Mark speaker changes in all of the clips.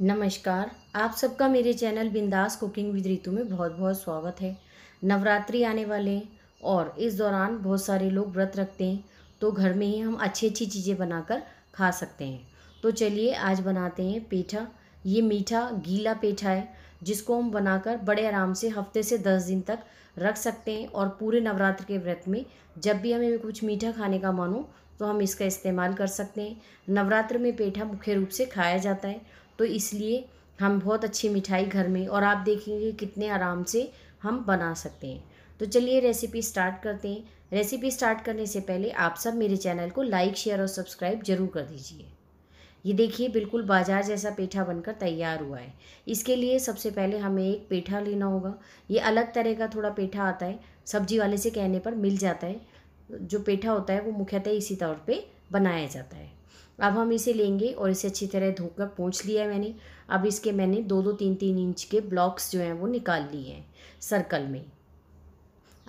Speaker 1: नमस्कार आप सबका मेरे चैनल बिंदास कुकिंग विद रितु में बहुत बहुत स्वागत है नवरात्रि आने वाले और इस दौरान बहुत सारे लोग व्रत रखते हैं तो घर में ही हम अच्छी अच्छी चीज़ें बनाकर खा सकते हैं तो चलिए आज बनाते हैं पेठा ये मीठा गीला पेठा है जिसको हम बनाकर बड़े आराम से हफ्ते से दस दिन तक रख सकते हैं और पूरे नवरात्र के व्रत में जब भी हमें कुछ मीठा खाने का मन हो तो हम इसका इस्तेमाल कर सकते हैं नवरात्र में पेठा मुख्य रूप से खाया जाता है तो इसलिए हम बहुत अच्छी मिठाई घर में और आप देखेंगे कितने आराम से हम बना सकते हैं तो चलिए रेसिपी स्टार्ट करते हैं रेसिपी स्टार्ट करने से पहले आप सब मेरे चैनल को लाइक शेयर और सब्सक्राइब जरूर कर दीजिए ये देखिए बिल्कुल बाजार जैसा पेठा बनकर तैयार हुआ है इसके लिए सबसे पहले हमें एक पेठा लेना होगा ये अलग तरह का थोड़ा पेठा आता है सब्जी वाले से कहने पर मिल जाता है जो पेठा होता है वो मुख्यतः इसी तौर पे बनाया जाता है अब हम इसे लेंगे और इसे अच्छी तरह धोकर पोंछ लिया है मैंने अब इसके मैंने दो दो तीन तीन इंच के ब्लॉक्स जो हैं वो निकाल लिए हैं सर्कल में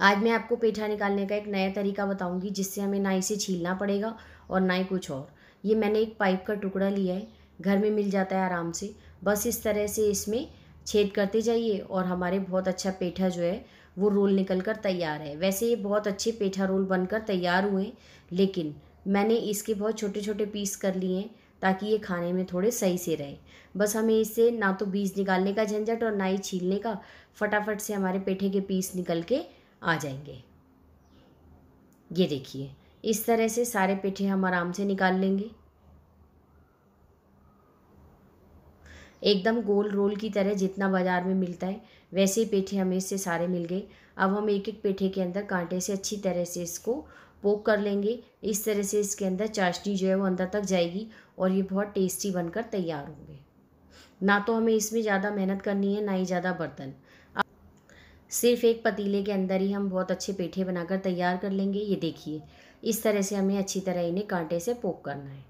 Speaker 1: आज मैं आपको पेठा निकालने का एक नया तरीका बताऊंगी जिससे हमें ना इसे छीलना पड़ेगा और ना ही कुछ और ये मैंने एक पाइप का टुकड़ा लिया है घर में मिल जाता है आराम से बस इस तरह से इसमें छेद करते जाइए और हमारे बहुत अच्छा पेठा जो है वो रोल निकल कर तैयार है वैसे ये बहुत अच्छे पेठा रोल बनकर तैयार हुए लेकिन मैंने इसके बहुत छोटे छोटे पीस कर लिए ताकि ये खाने में थोड़े सही से रहे बस हमें इसे ना तो बीज निकालने का झंझट और ना ही छीलने का फटाफट से हमारे पेठे के पीस निकल के आ जाएंगे ये देखिए इस तरह से सारे पेठे हम आराम से निकाल लेंगे एकदम गोल रोल की तरह जितना बाज़ार में मिलता है वैसे ही पेठे हमें इससे सारे मिल गए अब हम एक एक पेठे के अंदर कांटे से अच्छी तरह से इसको पोक कर लेंगे इस तरह से इसके अंदर चाशनी जो है वो अंदर तक जाएगी और ये बहुत टेस्टी बनकर तैयार होंगे ना तो हमें इसमें ज़्यादा मेहनत करनी है ना ही ज़्यादा बर्तन सिर्फ एक पतीले के अंदर ही हम बहुत अच्छे पेठे बनाकर तैयार कर लेंगे ये देखिए इस तरह से हमें अच्छी तरह इन्हें कांटे से पोक करना है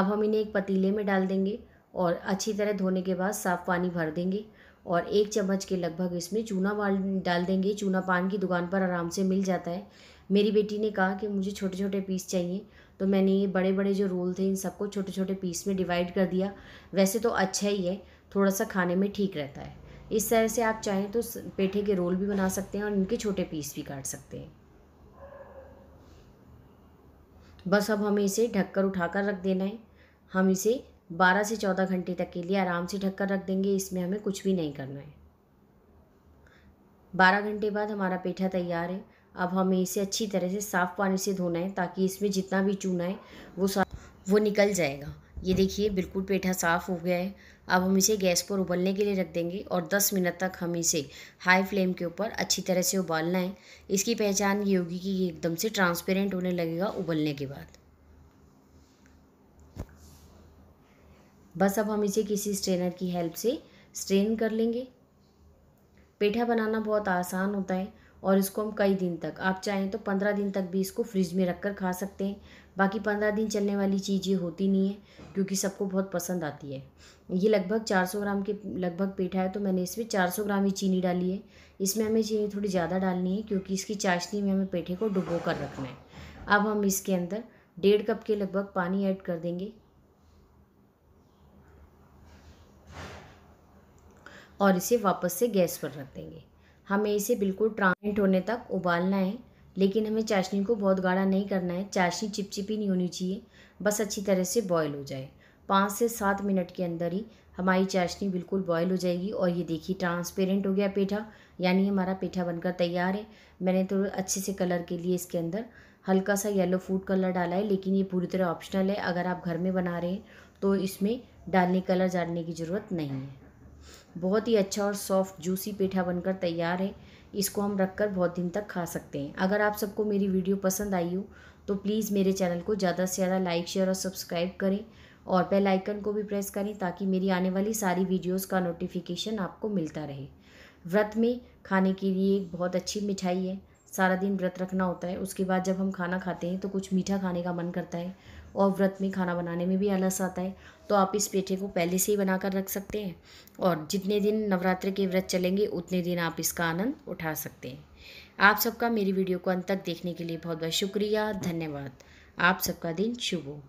Speaker 1: अब हम इन्हें एक पतीले में डाल देंगे और अच्छी तरह धोने के बाद साफ़ पानी भर देंगे और एक चम्मच के लगभग इसमें चूना डाल देंगे चूना पान की दुकान पर आराम से मिल जाता है मेरी बेटी ने कहा कि मुझे छोटे छोटे पीस चाहिए तो मैंने ये बड़े बड़े जो रोल थे इन सबको छोटे छोटे पीस में डिवाइड कर दिया वैसे तो अच्छा ही है थोड़ा सा खाने में ठीक रहता है इस तरह से आप चाहें तो पेठे के रोल भी बना सकते हैं और इनके छोटे पीस भी काट सकते हैं बस अब हमें इसे ढककर उठाकर रख देना है हम इसे 12 से 14 घंटे तक के लिए आराम से ढककर रख देंगे इसमें हमें कुछ भी नहीं करना है 12 घंटे बाद हमारा पेठा तैयार है अब हमें इसे अच्छी तरह से साफ़ पानी से धोना है ताकि इसमें जितना भी चूना है वो वो निकल जाएगा ये देखिए बिल्कुल पेठा साफ़ हो गया है अब हम इसे गैस पर उबलने के लिए रख देंगे और 10 मिनट तक हम इसे हाई फ्लेम के ऊपर अच्छी तरह से उबालना है इसकी पहचान ये होगी कि ये एकदम से ट्रांसपेरेंट होने लगेगा उबलने के बाद बस अब हम इसे किसी स्ट्रेनर की हेल्प से स्ट्रेन कर लेंगे पेठा बनाना बहुत आसान होता है और इसको हम कई दिन तक आप चाहें तो पंद्रह दिन तक भी इसको फ्रिज में रख कर खा सकते हैं बाकी पंद्रह दिन चलने वाली चीज़ ये होती नहीं है क्योंकि सबको बहुत पसंद आती है ये लगभग चार सौ ग्राम के लगभग पेठा है तो मैंने इसमें चार सौ ग्राम ही चीनी डाली है इसमें हमें चीनी थोड़ी ज़्यादा डालनी है क्योंकि इसकी चाशनी में हमें पेठे को डुबो कर रखना है अब हम इसके अंदर डेढ़ कप के लगभग पानी ऐड कर देंगे और इसे वापस से गैस पर रख देंगे हमें इसे बिल्कुल ट्रांस मिनट होने तक उबालना है लेकिन हमें चाशनी को बहुत गाढ़ा नहीं करना है चाशनी चिपचिपी नहीं होनी चाहिए बस अच्छी तरह से बॉयल हो जाए पाँच से सात मिनट के अंदर ही हमारी चाशनी बिल्कुल बॉयल हो जाएगी और ये देखिए ट्रांसपेरेंट हो गया पेठा यानी हमारा पेठा बनकर तैयार है मैंने तो अच्छे से कलर के लिए इसके अंदर हल्का सा येलो फूड कलर डाला है लेकिन ये पूरी तरह ऑप्शनल है अगर आप घर में बना रहे हैं तो इसमें डालने कलर डालने की ज़रूरत नहीं है बहुत ही अच्छा और सॉफ्ट जूसी पेठा बनकर तैयार है इसको हम रख कर बहुत दिन तक खा सकते हैं अगर आप सबको मेरी वीडियो पसंद आई हो तो प्लीज़ मेरे चैनल को ज़्यादा से ज़्यादा लाइक शेयर और सब्सक्राइब करें और बेल आइकन को भी प्रेस करें ताकि मेरी आने वाली सारी वीडियोस का नोटिफिकेशन आपको मिलता रहे व्रत में खाने के लिए एक बहुत अच्छी मिठाई है सारा दिन व्रत रखना होता है उसके बाद जब हम खाना खाते हैं तो कुछ मीठा खाने का मन करता है और व्रत में खाना बनाने में भी आलस आता है तो आप इस पेठे को पहले से ही बना कर रख सकते हैं और जितने दिन नवरात्र के व्रत चलेंगे उतने दिन आप इसका आनंद उठा सकते हैं आप सबका मेरी वीडियो को अंत तक देखने के लिए बहुत बहुत शुक्रिया धन्यवाद आप सबका दिन शुभ हो